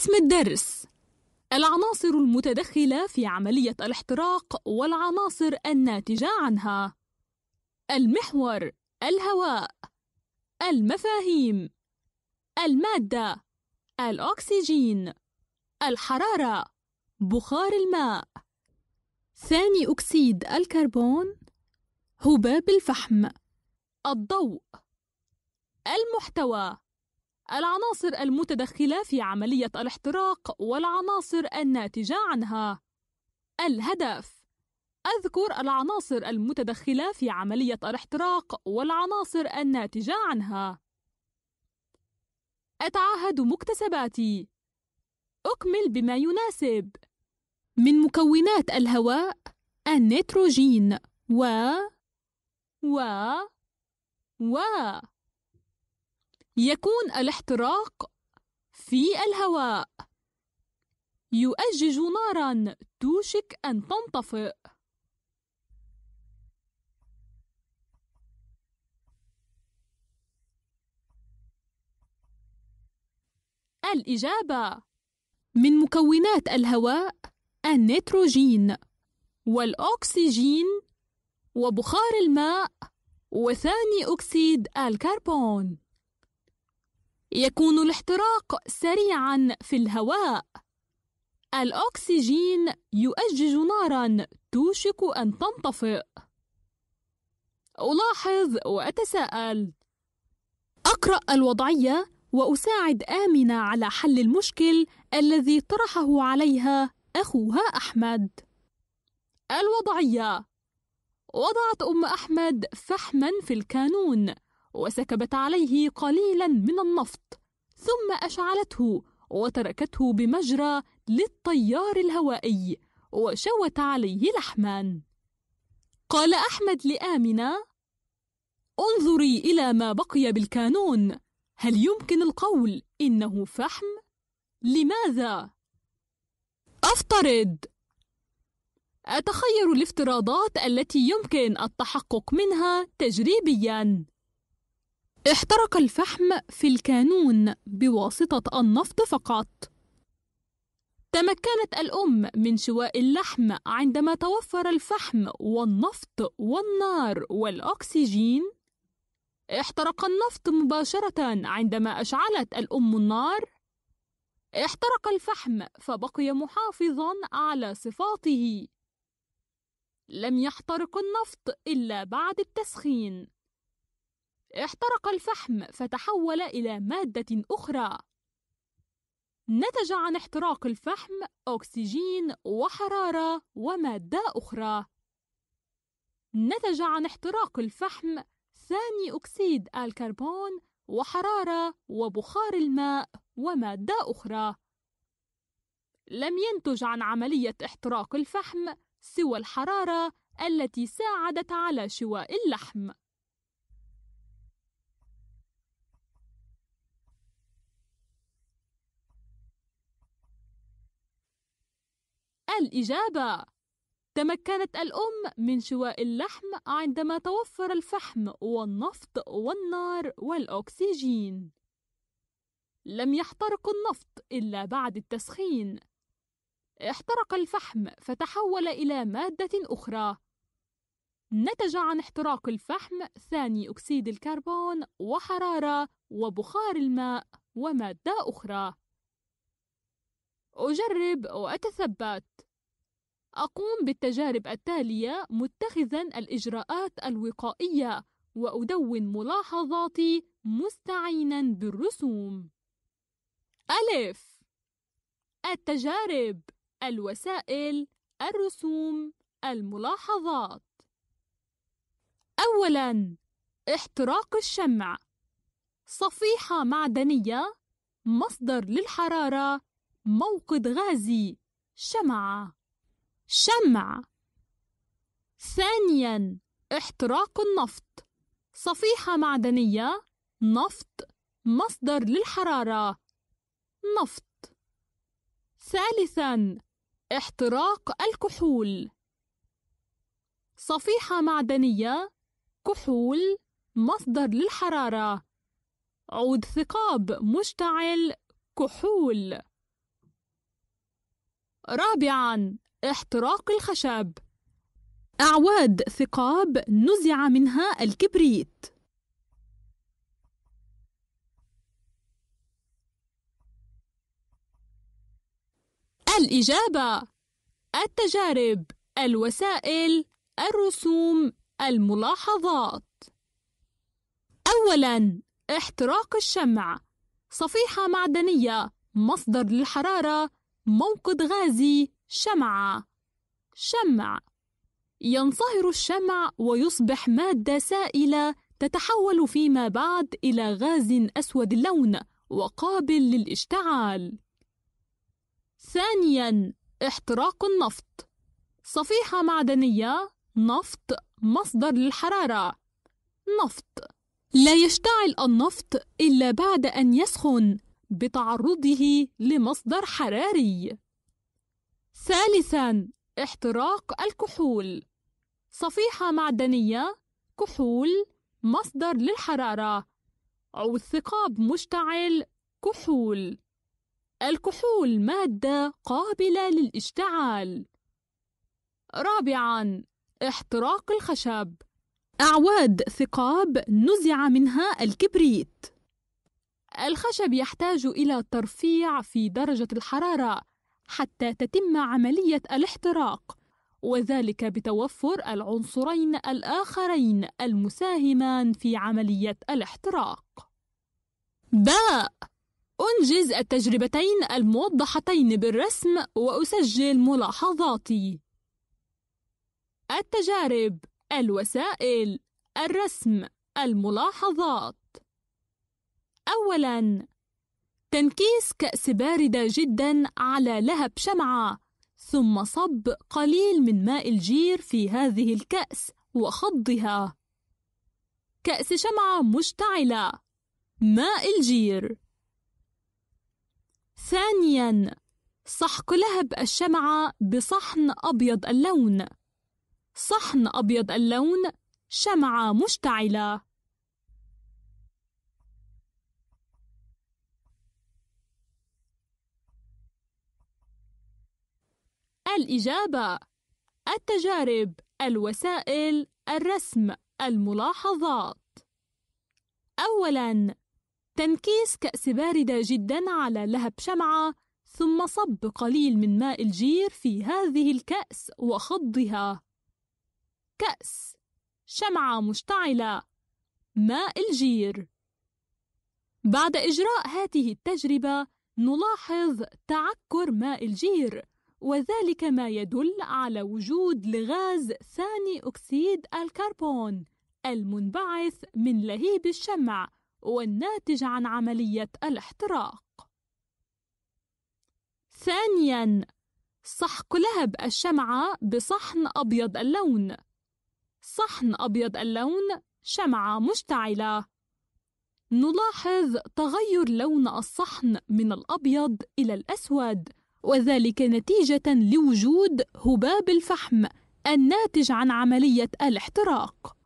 اسم الدرس العناصر المتدخلة في عملية الاحتراق والعناصر الناتجة عنها المحور الهواء المفاهيم المادة الأكسجين الحرارة بخار الماء ثاني أكسيد الكربون هباب الفحم الضوء المحتوى العناصر المتدخلة في عملية الاحتراق والعناصر الناتجة عنها الهدف أذكر العناصر المتدخلة في عملية الاحتراق والعناصر الناتجة عنها أتعهد مكتسباتي أكمل بما يناسب من مكونات الهواء النيتروجين و و و يكون الاحتراق في الهواء يؤجج نارا توشك ان تنطفئ الإجابة من مكونات الهواء النيتروجين والأكسجين وبخار الماء وثاني أكسيد الكربون يكون الاحتراق سريعا في الهواء الأكسجين يؤجج نارا توشك أن تنطفئ ألاحظ وأتساءل أقرأ الوضعية وأساعد آمنة على حل المشكل الذي طرحه عليها أخوها أحمد الوضعية وضعت أم أحمد فحما في الكانون وسكبت عليه قليلا من النفط ثم أشعلته وتركته بمجرى للطيار الهوائي وشوت عليه لحما قال أحمد لآمنة انظري إلى ما بقي بالكانون هل يمكن القول إنه فحم؟ لماذا؟ أفترض أتخير الافتراضات التي يمكن التحقق منها تجريبياً احترق الفحم في الكانون بواسطة النفط فقط. تمكنت الأم من شواء اللحم عندما توفر الفحم والنفط والنار والأكسجين. احترق النفط مباشرة عندما أشعلت الأم النار. احترق الفحم فبقي محافظا على صفاته. لم يحترق النفط إلا بعد التسخين. احترق الفحم فتحول إلى مادة أخرى نتج عن احتراق الفحم أكسجين وحرارة ومادة أخرى نتج عن احتراق الفحم ثاني أكسيد الكربون وحرارة وبخار الماء ومادة أخرى لم ينتج عن عملية احتراق الفحم سوى الحرارة التي ساعدت على شواء اللحم الإجابة تمكنت الأم من شواء اللحم عندما توفر الفحم والنفط والنار والأكسجين لم يحترق النفط إلا بعد التسخين احترق الفحم فتحول إلى مادة أخرى نتج عن احتراق الفحم ثاني أكسيد الكربون وحرارة وبخار الماء ومادة أخرى أجرب وأتثبت أقوم بالتجارب التالية متخذا الإجراءات الوقائية وأدون ملاحظاتي مستعينا بالرسوم ألف التجارب الوسائل الرسوم الملاحظات أولا احتراق الشمع صفيحة معدنية مصدر للحرارة موقد غازي شمعة شمع ثانيا احتراق النفط صفيحة معدنية نفط مصدر للحرارة نفط ثالثا احتراق الكحول صفيحة معدنية كحول مصدر للحرارة عود ثقاب مشتعل كحول رابعا احتراق الخشب أعواد ثقاب نزع منها الكبريت الإجابة التجارب الوسائل الرسوم الملاحظات أولا احتراق الشمع صفيحة معدنية مصدر للحرارة موقد غازي شمع شمع ينصهر الشمع ويصبح مادة سائلة تتحول فيما بعد إلى غاز أسود اللون وقابل للاشتعال. ثانياً احتراق النفط صفيحة معدنية نفط مصدر للحرارة نفط لا يشتعل النفط إلا بعد أن يسخن بتعرضه لمصدر حراري ثالثا احتراق الكحول صفيحة معدنية كحول مصدر للحرارة أو الثقاب مشتعل كحول الكحول مادة قابلة للاشتعال رابعا احتراق الخشب أعواد ثقاب نزع منها الكبريت الخشب يحتاج إلى ترفيع في درجة الحرارة حتى تتم عملية الاحتراق وذلك بتوفر العنصرين الآخرين المساهمان في عملية الاحتراق. باء أنجز التجربتين الموضحتين بالرسم وأسجل ملاحظاتي. التجارب، الوسائل، الرسم، الملاحظات. أولاً تنكيس كأس باردة جدا على لهب شمعة ثم صب قليل من ماء الجير في هذه الكأس وخضها كأس شمعة مشتعلة ماء الجير ثانيا سحق لهب الشمعة بصحن أبيض اللون صحن أبيض اللون شمعة مشتعلة الإجابة التجارب الوسائل الرسم الملاحظات أولا تنكيس كأس باردة جدا على لهب شمعة ثم صب قليل من ماء الجير في هذه الكأس وخضها كأس شمعة مشتعلة ماء الجير بعد إجراء هذه التجربة نلاحظ تعكر ماء الجير وذلك ما يدل على وجود لغاز ثاني أكسيد الكربون المنبعث من لهيب الشمع والناتج عن عملية الاحتراق. ثانياً: سحق لهب الشمعة بصحن أبيض اللون. صحن أبيض اللون شمعة مشتعلة. نلاحظ تغير لون الصحن من الأبيض إلى الأسود وذلك نتيجة لوجود هباب الفحم الناتج عن عملية الاحتراق